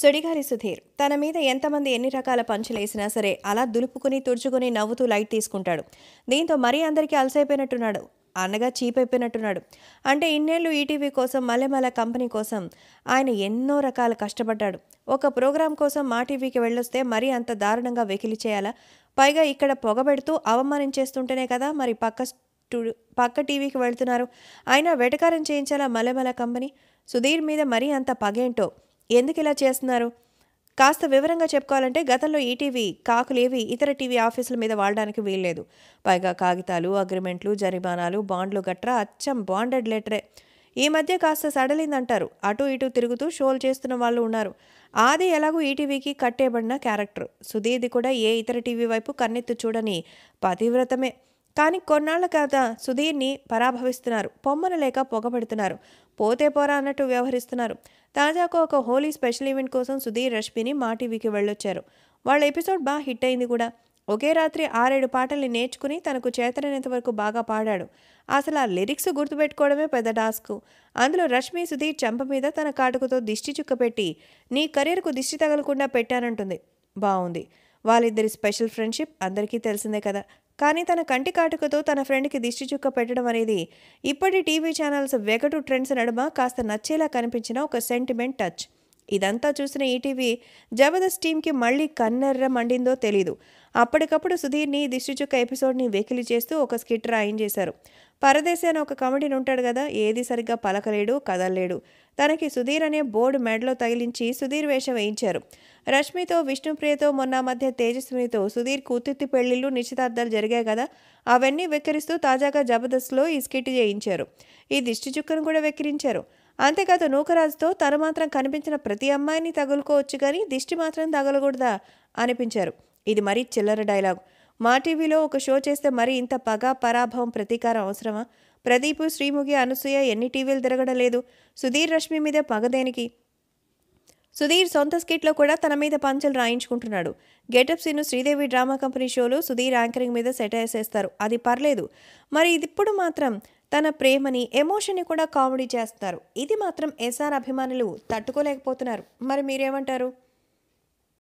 సుడిగారి సుధీర్ తన మీద ఎంతమంది ఎన్ని రకాల పంచులేసినా సరే అలా దులుపుకుని తుడుచుకుని నవ్వుతూ లైట్ తీసుకుంటాడు దీంతో మరీ అందరికీ అలసైపోయినట్టున్నాడు అన్నగా చీప్ అయిపోయినట్టున్నాడు అంటే ఇన్నేళ్ళు ఈటీవీ కోసం మల్లెమల కంపెనీ కోసం ఆయన ఎన్నో రకాల కష్టపడ్డాడు ఒక ప్రోగ్రాం కోసం మా టీవీకి వెళ్ళొస్తే మరీ అంత దారుణంగా వెకిలి చేయాలా పైగా ఇక్కడ పొగబెడుతూ అవమానించేస్తుంటేనే కదా మరి పక్క పక్క టీవీకి వెళ్తున్నారు ఆయన వెటకారం చేయించాలా మల్లెమల కంపెనీ సుధీర్ మీద మరీ అంత పగేంటో ఎందుకు ఇలా చేస్తున్నారు కాస్త వివరంగా చెప్పుకోవాలంటే గతంలో ఈటీవీ కాకులేవి ఇతర టీవీ ఆఫీసుల మీద వాడడానికి వీల్లేదు పైగా కాగితాలు అగ్రిమెంట్లు జరిమానాలు బాండ్లు గట్రా అచ్చం బాండెడ్ లెటరే ఈ మధ్య కాస్త సడలిందంటారు అటు ఇటు తిరుగుతూ షోలు చేస్తున్న వాళ్ళు ఉన్నారు ఆది ఎలాగో ఈటీవీకి కట్టేబడిన క్యారెక్టర్ సుధీర్ది కూడా ఏ ఇతర టీవీ వైపు కన్నెత్తు చూడని పతివ్రతమే కానీ కొన్నాళ్ల కాత సుధీర్ని పరాభవిస్తున్నారు పొమ్మను లేక పొగబెడుతున్నారు పోతే పోరా అన్నట్టు వ్యవహరిస్తున్నారు తాజాగా ఒక హోలీ స్పెషల్ ఈవెంట్ కోసం సుధీర్ రష్మిని మా టీవీకి వెళ్ళొచ్చారు వాళ్ళ ఎపిసోడ్ బాగా హిట్ అయింది కూడా ఒకే రాత్రి ఆరేడు పాటల్ని నేర్చుకుని తనకు చేతనైనంత వరకు బాగా పాడాడు అసలు ఆ లిరిక్స్ గుర్తుపెట్టుకోవడమే పెద్ద టాస్క్ అందులో రష్మి సుధీర్ చెంప మీద తన కాటుకతో దిష్టి చుక్కపెట్టి నీ కెరీర్కు దిష్టి తగలకుండా పెట్టానంటుంది బాగుంది వాళ్ళిద్దరి స్పెషల్ ఫ్రెండ్షిప్ అందరికీ తెలిసిందే కదా కానీ తన కంటి కాటుకతో తన ఫ్రెండ్కి దిష్టి చుక్క పెట్టడం అనేది ఇప్పటి టీవీ ఛానల్స్ వెగటు ట్రెండ్స్ నడుమ కాస్త నచ్చేలా కనిపించిన ఒక సెంటిమెంట్ టచ్ ఇదంతా చూసిన ఈటీవీ జబర్దస్త్ టీంకి మళ్ళీ కన్నెర్ర మండిందో తెలీదు అప్పటికప్పుడు సుధీర్ని దిష్టిచుక్క ఎపిసోడ్ని వెకిలి చేస్తూ ఒక స్కిట్ రాయించేశారు పరదేశి అని ఒక కమెడీని ఉంటాడు కదా ఏది సరిగ్గా పలకలేడు కదలలేడు తనకి సుధీర్ అనే బోర్డు మెడలో తగిలించి సుధీర్ వేషం వేయించారు రష్మితో విష్ణుప్రియతో మొన్న మధ్య తేజస్వినితో సుధీర్ కూతుర్తి పెళ్లిళ్ళు నిశ్చితార్థాలు జరిగాయి కదా అవన్నీ వెక్కిరిస్తూ తాజాగా జబర్దస్త్లో ఈ స్కిట్ చేయించారు ఈ దిష్టి చుక్కను కూడా వెక్కిరించారు అంతేకాదు నూకరాజుతో తను మాత్రం కనిపించిన ప్రతి అమ్మాయిని తగులుకోవచ్చు కానీ దిష్టి మాత్రం తగలకూడదా అనిపించారు ఇది మరీ చిల్లర డైలాగ్ మా టీవీలో ఒక షో చేస్తే మరి ఇంత పగ పరాభవం ప్రతీకారం అవసరమా ప్రదీప్ శ్రీముఖి అనసూయ ఎన్ని టీవీలు తిరగడం లేదు సుధీర్ రష్మి మీద పగ దేనికి సుధీర్ సొంత స్కిట్లో కూడా తన మీద పంచలు రాయించుకుంటున్నాడు getup Seenu Sridevi drama company షోలో సుధీర్ యాంకరింగ్ మీద సెట్ వేసేస్తారు అది పర్లేదు మరి ఇది ఇప్పుడు మాత్రం తన ప్రేమని ఎమోషన్ని కూడా కామెడీ చేస్తారు ఇది మాత్రం ఎస్ఆర్ అభిమానులు తట్టుకోలేకపోతున్నారు మరి మీరేమంటారు